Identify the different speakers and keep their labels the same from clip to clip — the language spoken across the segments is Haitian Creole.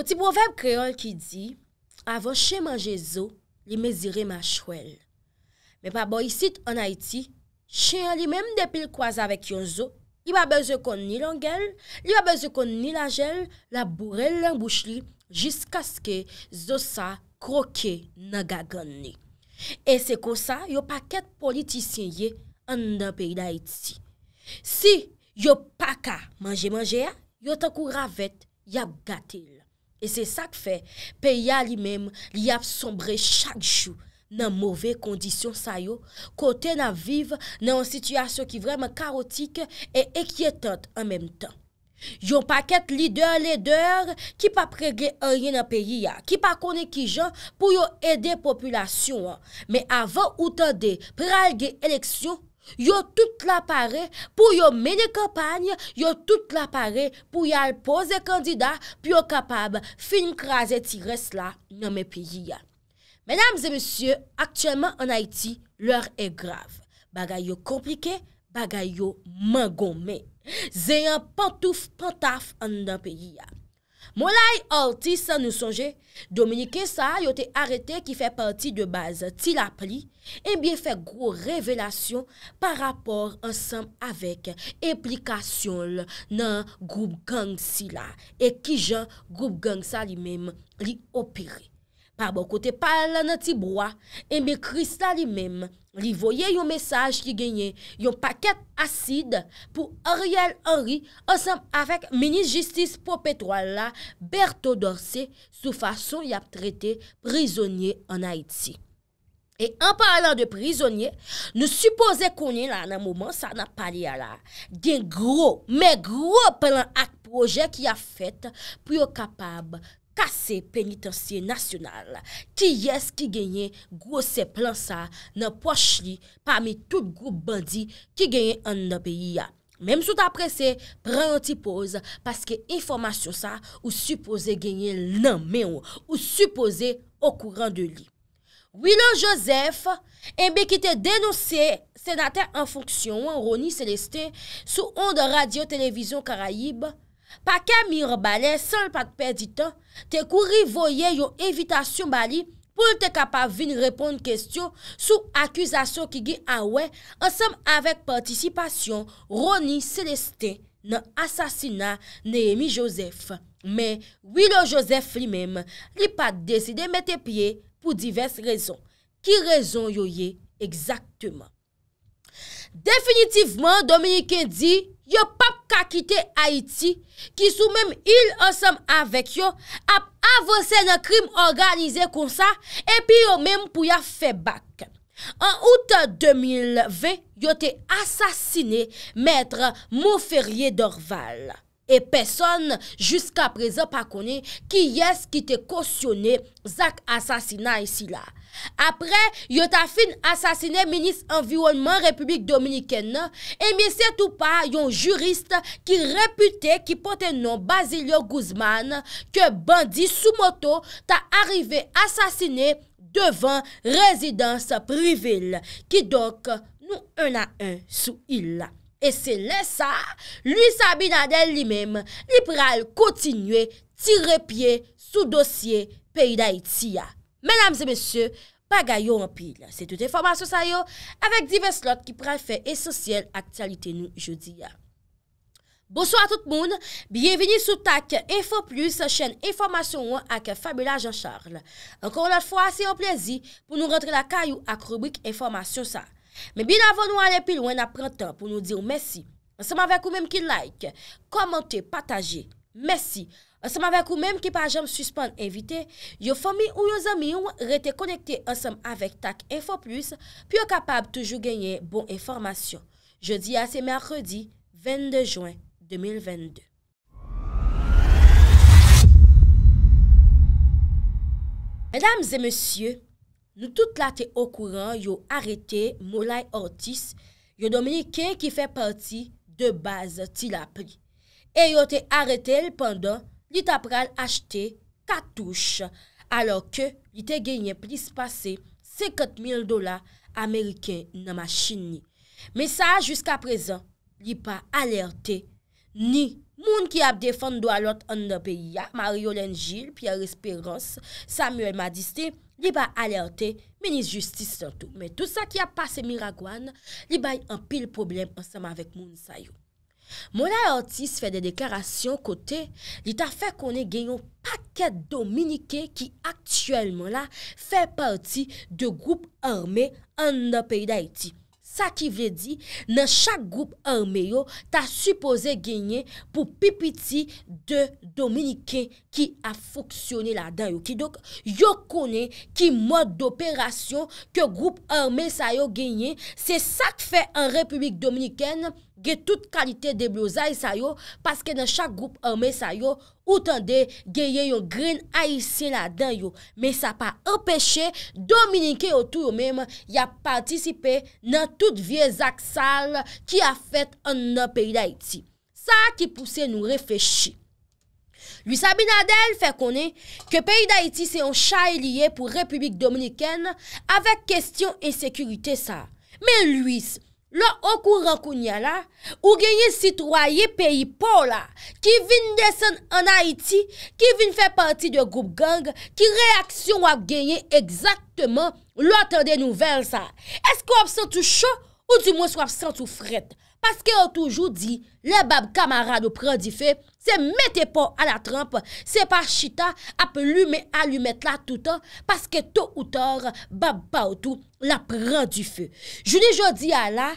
Speaker 1: Moti bouveb kreol ki di, avon chen manje zo, li mezire ma chouel. Me pa bo yisit an Haiti, chen li menm depil kwa zavek yon zo, li ba bezo kon ni langel, li ba bezo kon ni la jel, la borel lan bouch li, jiska ske zo sa kroke nagagan ni. E se kosa, yo pa ket politisyen ye an dan peyi da Haiti. Si yo pa ka manje manje ya, yo tankou ravet yap gatil. E se sak fe, peya li mem li ap sombre chak chou nan mouve kondisyon sayo, kote nan viv nan an sityasyon ki vreman karotik e ekietant an menm tan. Yon paket lider-lider ki pa prege an yen nan peya, ki pa kone ki jan pou yo ede populasyon an, men avan ou tande prealge eleksyon, Yo tout la pare pou yo mene kampany, yo tout la pare pou yal pose kandida Pyo kapab fin kraze ti res la nan me peyi ya Menam ze monsye, aktyenman an Haiti, lor e grave Bagay yo komplike, bagay yo man gome Ze yon pantouf pantaf an nan peyi ya Mon la yi orti san nou sonje Dominike sa yo te arete ki fe parti de baz ti la pli Enbyen eh fek gro revelasyon par rapor ansanm avek eplikasyon nan groub gang si la e ki jan groub gang sa li menm li operi. Par bo kote pal nan ti broa, enbyen eh kris sa li menm li voye yon mesaj ki genye yon paket asid pou Ariel Henry ansanm avek menis jistis pou petwala Berto Dorse sou fason yap trete prizonye an Haiti. E an palan de prizonye, nou suppose konye la nan mouman sa nan pali ya la, gen gro, men gro plan ak proje ki a fet pou yo kapab kase penitensye nasyonal. Ti yes ki genye gwo se plan sa nan poch li pami tout gwo bandi ki genye an nan peyi ya. Mem sou ta prese, pre an ti pose, paske informasyon sa ou suppose genye nan men yo, ou suppose okouran de li. Wilo Josef, enbe ki te denose senater an fonksyon an Roni Celeste sou on de radio-televizyon Karayib, pa kamir balen san l pat perdi tan, te kouri voye yo evitasyon bali pou l te kapav vin repon n kestyon sou akuzasyon ki gi anwe ansam avek participasyon Roni Celeste nan asasina Neyemi Josef. Men, wilo Josef li menm, li pat deside mette pie anwen pou divers rezon. Ki rezon yoye, ekzaktouman. Definitiveman, Dominikè di, yo pap kakite Haiti, ki sou mèm il ansam avek yo, ap avose nan krim organize kon sa, epi yo mèm pou ya febak. An out 2020, yo te asasine, mètre Mouferie Dorval. E peson jiska prese pa kone ki yes ki te kosyone zak asasina isi la. Apre, yo ta fin asasine menis anviyonman Republik Dominikene, e mi se tou pa yon juriste ki repute ki pote non Basilio Guzman, ke bandi sou moto ta arrive asasine devan rezidans privil. Ki dok nou an a an sou il la. E se lesa, lui sa binadel li mem, li pral kontinue tire pie sou dosye peyi da iti ya. Menamze mesye, paga yo an pil. Se tout informasyon sa yo, avek divers lot ki pral fe e sosye aktyalite nou jodi ya. Boso a tout moun, bienveni sou tak Info Plus, chen informasyon an ak Fabula Jean-Charles. Ankon not fwa, se yo plezi pou nou rentre la kayou akrobik informasyon sa. Men bin avon nou ale pi lwen aprentan pou nou di ou mersi. Ansem avèk ou mèm ki like, komante, pataje, mersi. Ansem avèk ou mèm ki pa jèm suspèn evite, yo fòmi ou yo zèmi yon rete konekte ansem avèk tak info plus pi yo kapab toujou genye bon informasyon. Je di ase mè akredi 22 jouen 2022. Mèdames et monsieurs, nou tout la te okouran yo arete molay ortis, yo dominike ki fe parti de baz ti la pri. E yo te arete el pandan li tapral achete katouche, alor ke li te genye plis pase sekot mil dola ameriken nan machin ni. Me sa, jiska prezan, li pa alerte ni. Moun ki ap defando alot an de peyi ya, Mario Lenjil, Pierre Esperance, Samuel Madiste, li ba alerte, Ministre Justice surtout. Men tout sa ki a pase mi ragouan, li bay an pil problem ansama vek moun sayou. Moun alerti se fe de deklarasyon kote, li ta fe konen genyon paket dominike ki aktuel moun la fe parti de goup armé an nan peyi da iti. Sa ki vredi nan chak group arme yo ta supose genye pou pipiti de Dominiken ki a foksyone la dan yo. Ki dok yo kone ki mod operasyon ke group arme sa yo genye se sak fe an Republik Dominiken yo. ge tout kalite de blozay sa yo, paske nan chak goup ame sa yo, ou tande ge ye yon grin aise la dan yo. Me sa pa empeshe, Dominike yon tou yo mem, ya patisipe nan tout vie zak sal ki a fet an nan peyi da iti. Sa ki puse nou refeshi. Louis Sabinadel fe konen, ke peyi da iti se yon chay liye pou Republik Dominiken, avek kestyon en sekurite sa. Me Louis, La okou rankou nye la, ou genye sitwoye peyi pou la, ki vin desen an Haiti, ki vin fe panti de goup gang, ki reaksyon wak genye exaktman loutan de nouvel sa. Eskou apsan tou chou, ou di mwen sou apsan tou fret, paske an toujou di, le bab kamara nou prendi fep, Se mette pa a la tramp, se pa chita, ap lume a lume tla toutan, paske tou ou tor, bab pa ou tou, la pran di fe. Jouni jodi a la...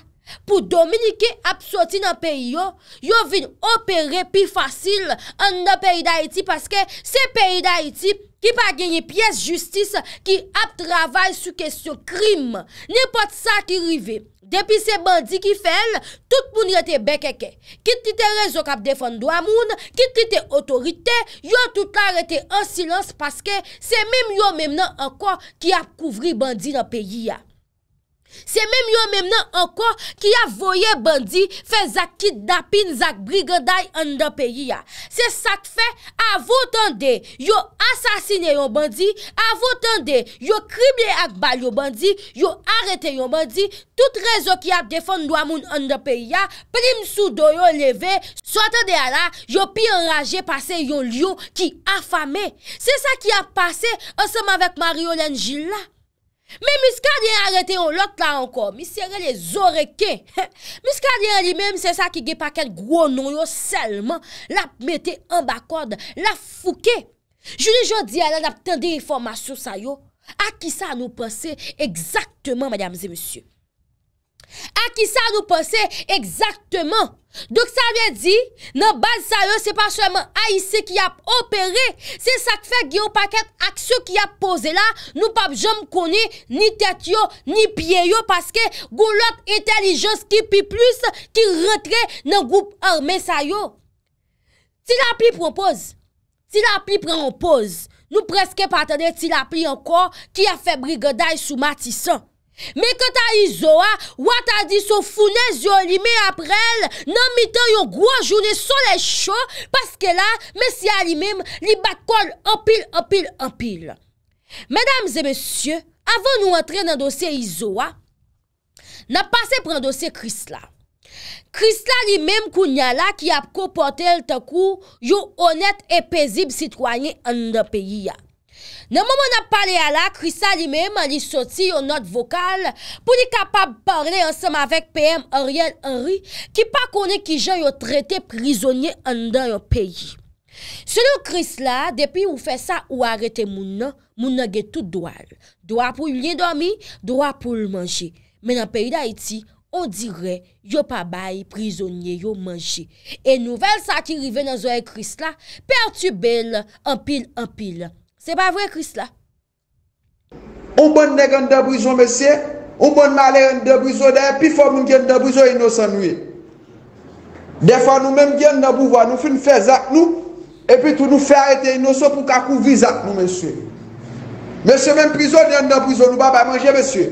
Speaker 1: Pou Dominike ap soti nan peyi yo, yo vin opere pi fasil an nan peyi da iti Paske se peyi da iti ki pa genye piyes justis ki ap travay sou kesyo krim Nipot sa ki rive, depi se bandi ki fel, tout moun rete bekeke Kit li te rezo kap defon do amoun, kit li te otorite, yo tout la rete an silans Paske se mèm yo mèm nan anko ki ap kouvri bandi nan peyi ya Se menm yo menm nan ankon ki a voye bandi fe zak kit dapin zak brigaday an de peyi ya. Se sak fe avotande yo asasine yon bandi, avotande yo kribye ak bal yon bandi, yo arete yon bandi, tout rezo ki ap defon lwa moun an de peyi ya, prim sou do yon leve, sou atan de ala yo pi enraje pase yon liyo ki afame. Se sa ki ap pase anseman vek Mario Lengila. Me miska di an arrete yon lot la ankon, mi sere le zoreke. Miska di an li men, mi se sa ki ge pa kel gwo non yo selman, la mette an bakod, la fouke. Jou li jodi alen ap ten de informasyon sa yo, a ki sa nou pense ekzaktman, madame ze monsye. A ki sa nou pense ekzaktman. Dok sa vye di nan baz sa yo se pa seman A.I.C ki ap operi se sak fe gyo paket ak se ki ap pose la nou pap jom koni ni tet yo ni piye yo paske goun lot entelijens ki pi plus ki rentre nan goup arme sa yo. Ti la pli prempose, ti la pli prempose nou preske patade ti la pli anko ki a fe brigaday sou matisan. Me kata Izoa, wata di sou founè zyon li mè aprel nan mitan yon gwa jounè solè e chò Paske la, mesya li mèm li bakol anpil, anpil, anpil Medams e mesye, avon nou entren nan dosè Izoa, nan pase pran dosè Krisla Krisla li mèm kou nyala ki ap kopote el takou yon onèt e pezib sitwanyen an de peyi ya Nè moun moun ap pale ala, Krista li mèm an li soti yon not vokal pou li kapab parle ansèm avèk PM Ariel Henry ki pa kone ki jè yon trete prizonye an dan yon peyi. Selon Krista la, depi yon fè sa ou arete moun nan, moun nan ge tout doal. Doal pou yon liye dormi, doal pou yon manje. Men an peyi da iti, on dire, yon pa bayi prizonye, yon manje. E nouvel sa ki rive nan zon yon Krista la, pertubele an pil an pila. Se ba vwe kris la?
Speaker 2: Ou bon ne gen de brison, mesye? Ou bon male gen de brison, deyè pi fò moun gen de brison inosan nouye? Defan nou menm gen de bouvoan, nou fin fèzak nou, epi tout nou fè arète inosan pou kakou vizak nou, mesye. Mesye, menm prizon gen de brison, nou ba ba manje, mesye?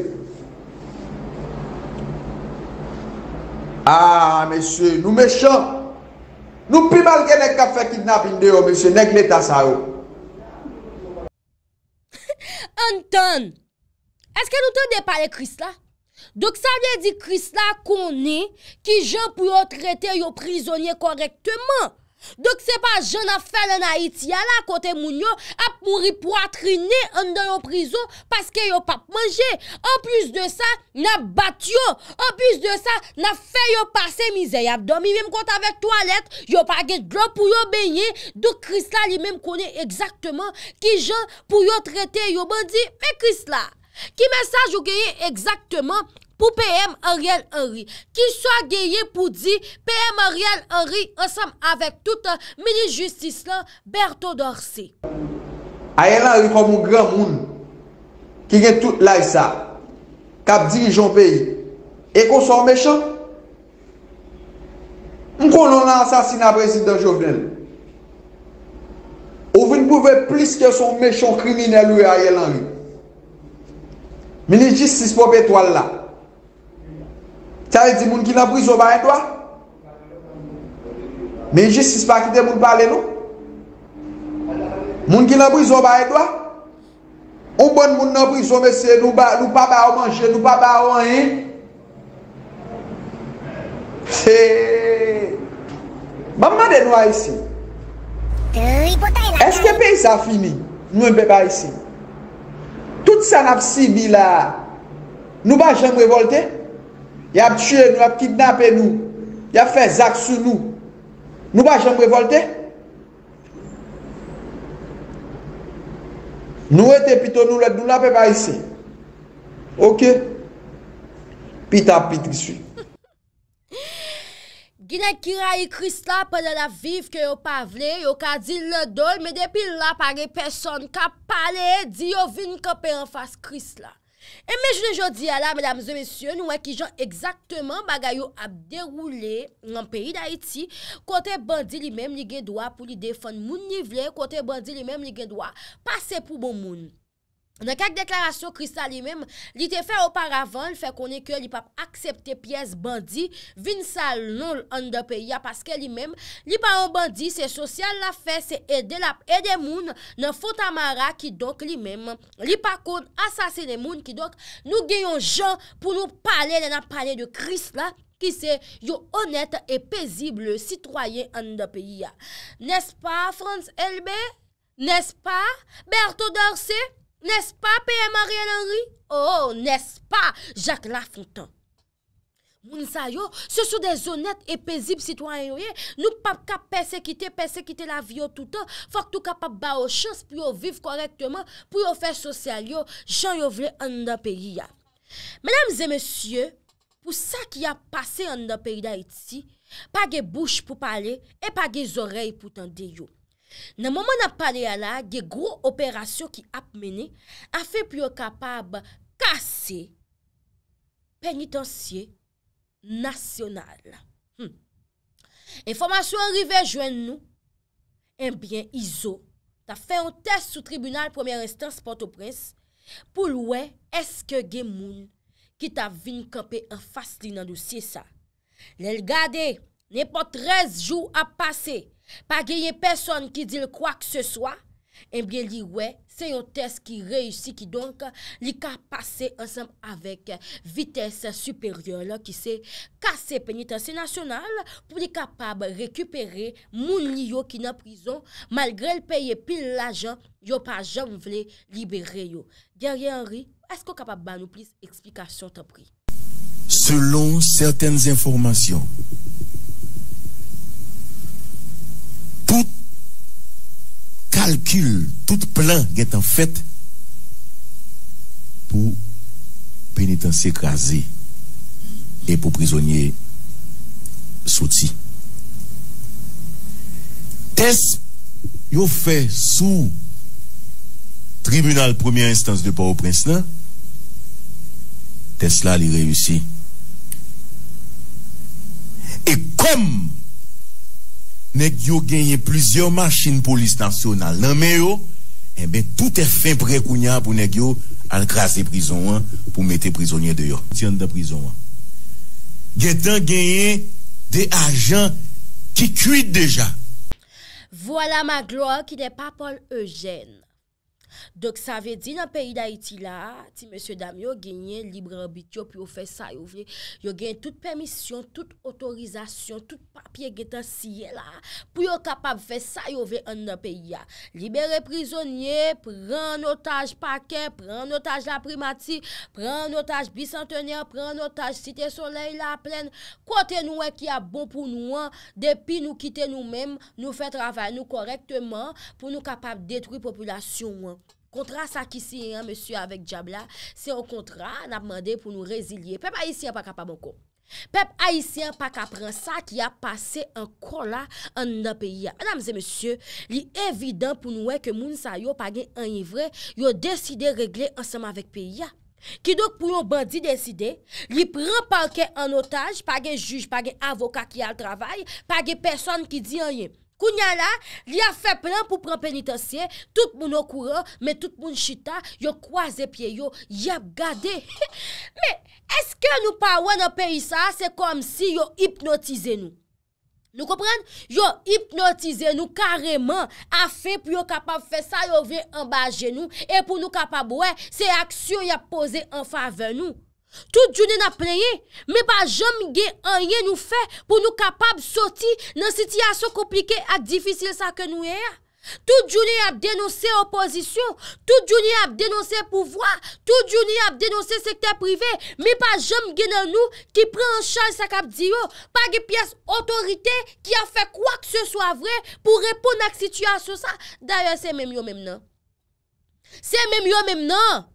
Speaker 2: A, mesye, nou mechon! Nou pi mal gen ek kap fèk inap in deyo, mesye, nek net asa ouk.
Speaker 1: Anton, eske nou te depale kris la? Dok sa liye di kris la koni ki je pou yo trete yo prizonye korekteman. Dok se pa jen na fel en a iti ala kote moun yo ap mouri po atri ne an de yo prizo paske yo pap manje. An plus de sa, na bat yo. An plus de sa, na fe yo pase mizey abdomi. Yem konta vek toalet, yo pa get dron pou yo beye. Dok kris la li men konen ekzaktman ki jen pou yo trete yo bandi. Men kris la, ki mensaj yo geye ekzaktman. pou PM Ariel Henry ki sou a geye pou di PM Ariel Henry ansam avèk tout euh, mini-justis la Berto Dorse
Speaker 2: Ayel Henry komon gran moun ki gen tout la isa kap dirijon peyi e kon son mechon mkon non an sasina prezident Jovenel ou vin pouve plis ke son mechon krimine lou Ayel Henry mini-justis pou petwal la Tè yè di moun ki nan prizo ba etwa? Men jis si se pa ki de moun pale nou? Moun ki nan prizo ba etwa? Ou bon moun nan prizo me se nou pa ba ou manje, nou pa ba ou anye? Ba mwa de nou a yisi? Eske pe yisa fi mi? Nou mwen pe ba yisi? Tout san ap si bi la Nou ba jen mwen volte? Y ap tchye nou ap kitnape nou. Y ap fe zak sou nou. Nou ba chanm revolte? Nou ete piton nou let nou lape bayise. Ok? Pitap pitrisye.
Speaker 1: Gine kira yi krist la pa la la viv ke yo pavle, yo ka di le dol, me depi la pa ge person ka pale e di yo vin ka pe an fase krist la. Emej le jodi ala, mèdames e mèsyè, nou wè ki jan exactement bagay yo ap deroule ngan peyi da iti kontè bandi li mèm li gen doa pou li defon moun nivele, kontè bandi li mèm li gen doa pase pou bon moun. Nan kak deklarasyon Krista li mem, li te fe oparavan, li fe konen ke li pa aksepte piyes bandi, vin sa non loun an de peyi ya, paske li mem, li pa an bandi, se sosyal la fe, se edelap, edemoun nan fotamara ki dok li mem, li pa koun asasene moun ki dok, nou genyon jan pou nou pale, nan pale de Krista la, ki se yo onet e pezible sitwoyen an de peyi ya. Nes pa, Franz Elbe? Nes pa? Berthodor Sey? Nes pa, peye Marie-Henri? Oh, nes pa, Jacques Lafontan. Moun sa yo, se sou de zonet e pezib sitwanyo ye, nou pap ka persekite, persekite la vyo toutan, fak tou ka pap ba o chans pou yo viv korektman, pou yo fe sosyal yo, jan yo vle an da peyi ya. Menemze mesye, pou sa ki ya pase an da peyi da etsi, pa ge bouch pou pale, e pa ge zorey pou tende yo. Nan mouman ap pale ala, ge gro operasyon ki ap mene, a fe pyo kapab kase penitensye nasyonal. Enfomasyon hmm. rive jwen nou, enbyen Iso ta fe an test sou tribunal pwemye restans porto prens, pou lwe eske ge moun ki ta vin kampe an fasli nan dosye sa. Lel gade, nepo trez jou ap pase, pa genye person ki di l kwa k se swa, enbyen li we, se yon test ki reysi, ki donk li ka pase ansam avek vites superyol ki se kase penitansi nasyonal pou li kapab rekupere mouni yo ki nan prizon malgre l peye pil lajan, yo pa jan vle libere yo. Genye Henry, esko kapab ban nou plis eksplikasyon ta pri?
Speaker 2: Selon certaine informasyon, tout plan gen tan fèt pou penitansi ekrazi e pou prizonye soti tes yo fè sou tribunal premier instance de pa ou prens nan tes la li rey usi e kom Nèk yo genye plizyon machin polis nasyonal nan me yo, ebe eh tout e fin prekounyan pou nèk yo an krasi prizon an pou mette prizonye de yo. Siyan da prizon an. Genye tan genye de ajan ki kuit deja.
Speaker 1: Vwala ma glo ki ne pa Paul Eugène. Dok sa ve di nan peyi da iti la, ti mese dami yo genye libre ambityo pou yo fe sa yo ve, yo genye tout permisyon, tout otorizasyon, tout papye getan siye la, pou yo kapab fe sa yo ve an nan peyi la. Libere prizonye, pren notaj pake, pren notaj la primati, pren notaj bisantene, pren notaj site soleil la plen, kote nou e ki a bon pou nou an, Kontra sa ki si yon, monsye, avèk Djabla, se yon kontra nan apmande pou nou reziliye. Pep haisyen pa ka pa bonko. Pep haisyen pa ka pren sa ki a pase an kon la an nan peyi ya. Adam zè monsye, li evident pou nou wè ke moun sa yon pa gen an yivre, yon deside regle ansem avèk peyi ya. Ki dok pou yon bandi deside, li pren pa ke an otaj, pa gen juj, pa gen avoka ki al travay, pa gen peson ki di an yon. Kounya la, li a fe plan pou pran penitensye, tout moun o kouro, me tout moun chita, yo kwaze pie, yo yap gade. Me, eske nou pa wè nan peyi sa, se kom si yo hipnotize nou. Nou kompren? Yo hipnotize nou kareman, a fe pou yo kapab fe sa, yo vye ambaje nou, e pou nou kapab wè, se aksyo yap pose an fave nou. Tout jouni na pleye, me pa jom gen anye nou fe pou nou kapab soti nan siti aso komplike ak difisil sa ke nou e a. Tout jouni ap denose opozisyon, tout jouni ap denose pouvoi, tout jouni ap denose sekte privé, me pa jom gen an nou ki pre an chan sa kap diyo, pa ge pias otorite ki a fe kwa k se so avre pou repon ak siti aso sa. Daya se menm yo menm nan. Se menm yo menm nan.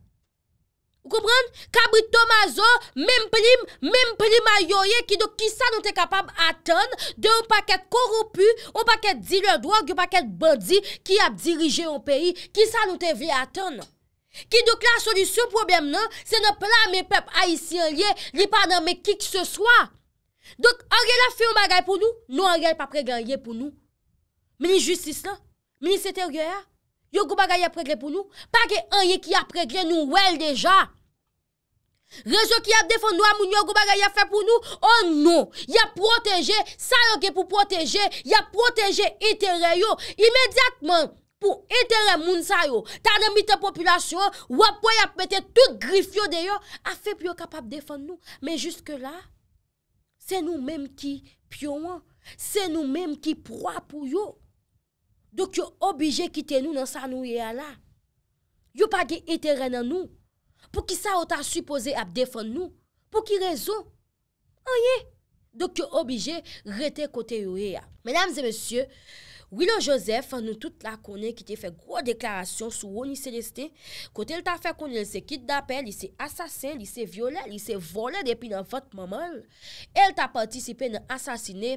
Speaker 1: Koupran? Kabri Tomazo, mèm prim, mèm prim a yoye, ki do ki sa nou te kapab atan de ou pa ket koropu, ou pa ket dilèr doan, ki ou pa ket bandi ki ap dirije yon peyi, ki sa nou te vye atan. Ki do k la solisyon problem nan, se nou pla mè pep a isi an ye, li pa nan mè ki k se swa. Dok, an ye la fi ou bagay pou nou? Nou an ye pa pregay an ye pou nou. Meni justice lan, meni seter yo ya, yo kou bagay a pregay pou nou? Pa gen an ye ki a pregay nou wel deja. Rezo ki ap defon nou a moun yo go baga ya fe pou nou Oh nou Ya proteje Sa yo ke pou proteje Ya proteje itere yo Imediatman pou itere moun sa yo Tade mite populasyon Wapwa ya pete tout grif yo de yo A fe pou yo kapap defon nou Men juske la Se nou menm ki pyo an Se nou menm ki proa pou yo Dok yo obije kite nou nan sa nou ya la Yo pa ge itere nan nou Pou ki sa ou ta supose ap defon nou? Pou ki rezon? Oye! Dok yo obije rete kote yo e a. Medams e monsye, Willow Joseph, anou tout la konen ki te fe gro deklarasyon sou ou ni se leste, kote el ta fe konen se kit da pel, li se asasen, li se viole, li se vole depi nan vant mamol, el ta patisipe nan asasine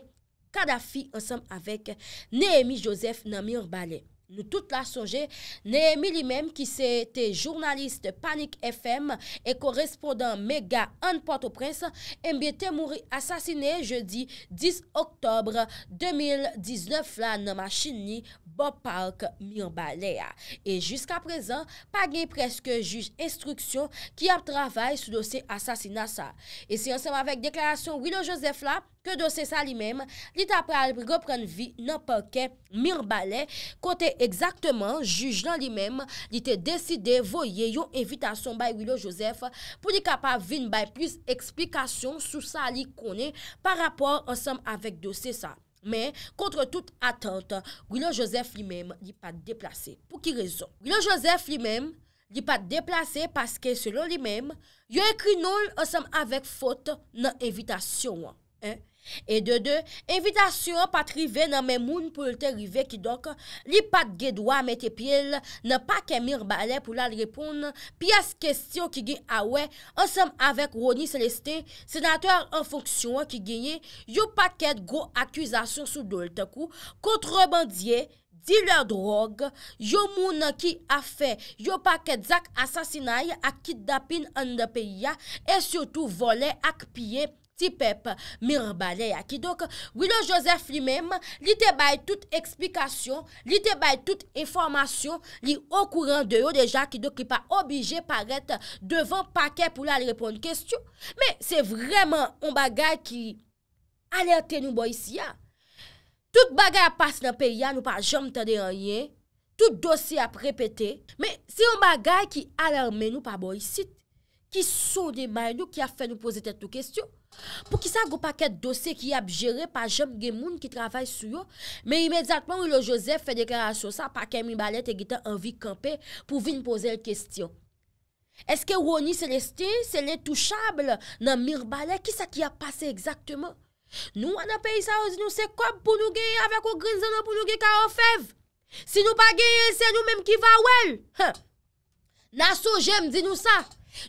Speaker 1: kada fi ansam avek Nehemi Joseph nan Myrbalen. Nou tout la sonje, Neyemi li mem ki se te jounaliste Panik FM e korespondant Mega Anpato Prince, mbete eh mouri asasine je di 10 oktobre 2019 la nama chini Bob Park Mirbalea. Ah. E jiska prezan, Pagay preske juj instruksyon ki ap travay sou dosye asasinasa. E si ansem avek deklarasyon, wilo Josef la, Kè dosè sa li mèm, li tapè al pri repren vi nan pa kè mir balè kote exaktman juj nan li mèm li te deside voye yon evitasyon bay Willow Joseph pou li kapav vin bay plus eksplikasyon sou sa li kone par rapor ansam avèk dosè sa. Men, kontre tout atant, Willow Joseph li mèm li pat deplase pou ki rezon. Willow Joseph li mèm li pat deplase paske selon li mèm yo ekri nou ansam avèk fote nan evitasyon wè. E de de, evitasyon patrive nan men moun pou lte rive ki dok, li pat gedwa met epil, nan pa kemir bale pou lal repoun, pi as kestyon ki gen awe, ansem ah avek Roni Celeste, senatèr an fonksyon ki genye, yo paket go akwizasyon sou do lte kou, kontrebandye, di lèr drog, yo moun an ki afe, yo paket zak asasinaye ak kit dapin an de peya, e sotou vole ak piye piye. Si pep, mi an bade ya ki dok. Gwilo Josef li menm, li te bay tout eksplikasyon, li te bay tout informasyon, li okouran de yo deja ki dok ki pa obije paret devan pake pou la repon l'kestyon. Me, se vreman on bagay ki alerte nou bo yisi ya. Tout bagay a pas nan pe ya, nou pa jom tade an ye. Tout dosi ap repete. Me, se yon bagay ki alerme nou pa bo yisi, ki sou de may nou ki a fe nou pose tete tou kestyon, Pou ki sa go paket dosye ki ap jere pa jem gen moun ki travay sou yo Me imedzatman ou lo Josef fe deklarasyon sa pa kemi balet e gita anvi kampe pou vin pose l kestyon Eske woni se leste, se l entouchable nan mir balet, ki sa ki ap pase ekzaktman Nou anapay sa ou zinou se kop pou nou genye avak ou grin zanon pou nou genye karo fev Si nou pa genye se nou menm ki va ou el Nasou jem zinou sa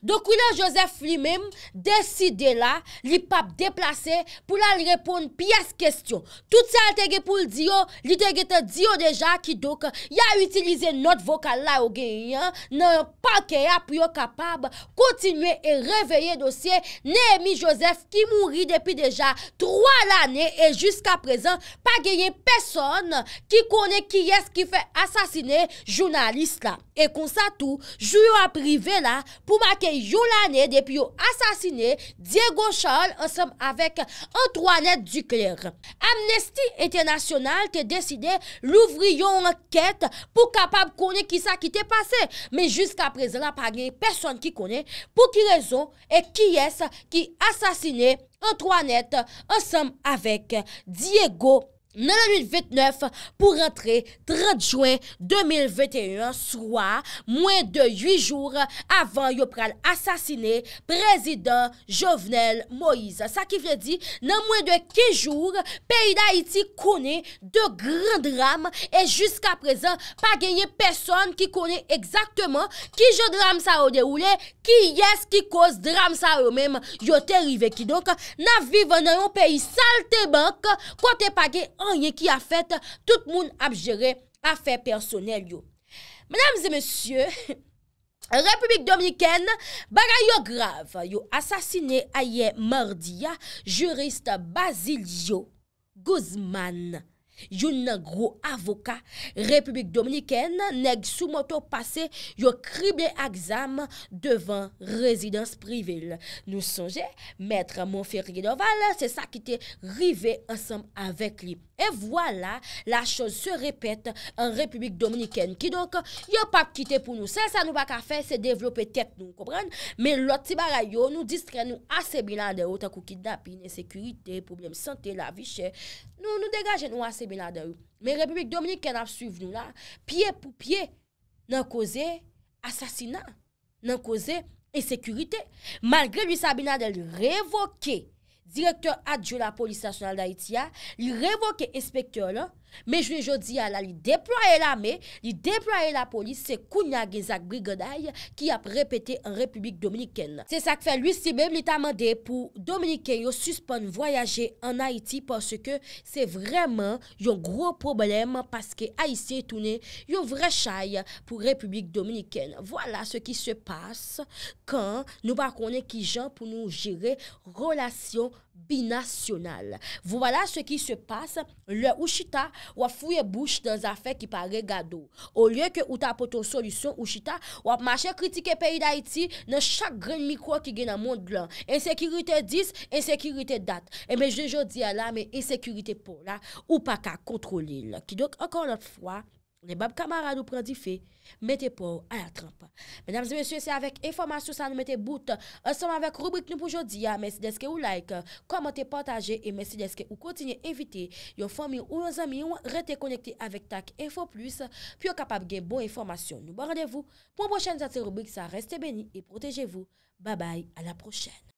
Speaker 1: Dok wile Josef li mem deside la li pap deplase pou la li repon piyes kestyon Tout se al tege pou l diyo, li tege te diyo deja ki doke Ya utilize not vokal la ou genyen nan pakeya pou yo kapab kontinwe e reveye dosye Neyemi Josef ki mouri depi deja 3 l ane e jiska prezen Pa genyen peson ki kone ki yes ki fe asasine jounaliste la E konsa tou, jou yon aprive la pou maken yon lane depi yon asasine Diego Charles ansem avèk Antoine Duclerc. Amnesty International te deside louvri yon anket pou kapab konen ki sa ki te pase. Men jusqu aprezen la pa gen yon person ki konen pou ki rezon e ki yes ki asasine Antoine Duclerc ansem avèk Diego Charles. 9889, pou rentre 30 juen 2021, souwa, mwen de 8 jour, avan yo pral asasine, prezident Jovenel Moïse. Sa ki vredi, nan mwen de 15 jour, peyi da Haiti kone de gran dram, e jusqu aprezen, pa genye peson ki kone ekzaktman ki jo dram sa o deroule, ki yes ki kos dram sa o mem, yo terrive ki. Donk, nan vivan nan yon peyi salte bank, kote pa genye Anye ki a fèt, tout moun ap jere a fè personel yo. Menamze monsye, Republik Dominikèn bagay yo grav yo asasine a ye mardiya jurist Basilio Guzman. yon nan gro avoka republik dominiken neg sou moto pase yon krible aksam devan rezidans privil nou sonje mètre mon fèk yon val se sa ki te rive ansam avèk li e vwala la chòz se repèt an republik dominiken ki donk yon pa ki te pou nou se sa nou baka fè se devlopè tèt nou komprèn men loti baray yo nou distre nou asebi la de otakou ki dap inè sekurite poublem sante la vichè nou nou degaje nou asebi Mwen Republik Dominik ken ap suiv nou la, piye pou piye nan koze asasina, nan koze esekurite. Malgre lisa Binadel revoke direktor adjou la polisasyonal da Itia, li revoke espektor la, Me jouni joudi ala li deproye la me, li deproye la polis se kounya gen Zak Brigaday ki ap repete an Republik Dominiken. Se sak fe luis si bem li tamande pou Dominiken yo suspon voyaje an Haiti porske se vreman yon gro problem paske Aïsye etounen yon vre chay pou Republik Dominiken. Vwala se ki se passe kan nou bakone ki jan pou nou jire relasyon politik. binasyonal. Voila se ki se passe, le Uchita wafouye bouch dan zafè ki pare gado. Ou liye ke eh ou ta apoton solusyon, Uchita wap mache kritike peyi da iti nan chak gren mikwa ki gen nan moun glan. Ensekirite dis, ensekirite dat. Eme jejo di ala, men ensekirite pou la, ou paka kontrolil. Ki do, ankon lot fwa, Ne bab kamarad ou pradi fe, mette pou an la tramp. Menam zi mèsyo, se avek informasyon sa nou mette bout, an som avek rubrik nou pou jodi, mèsi deske ou like, komote, pataje, e mèsi deske ou kontine evite yon fòmi ou yon zami yon rete konekte avek tak info plus, pi yo kapab gen bon informasyon. Nou ba radevou, pou an pochène zate rubrik sa, reste beni e protejevou. Babay, an la prochène.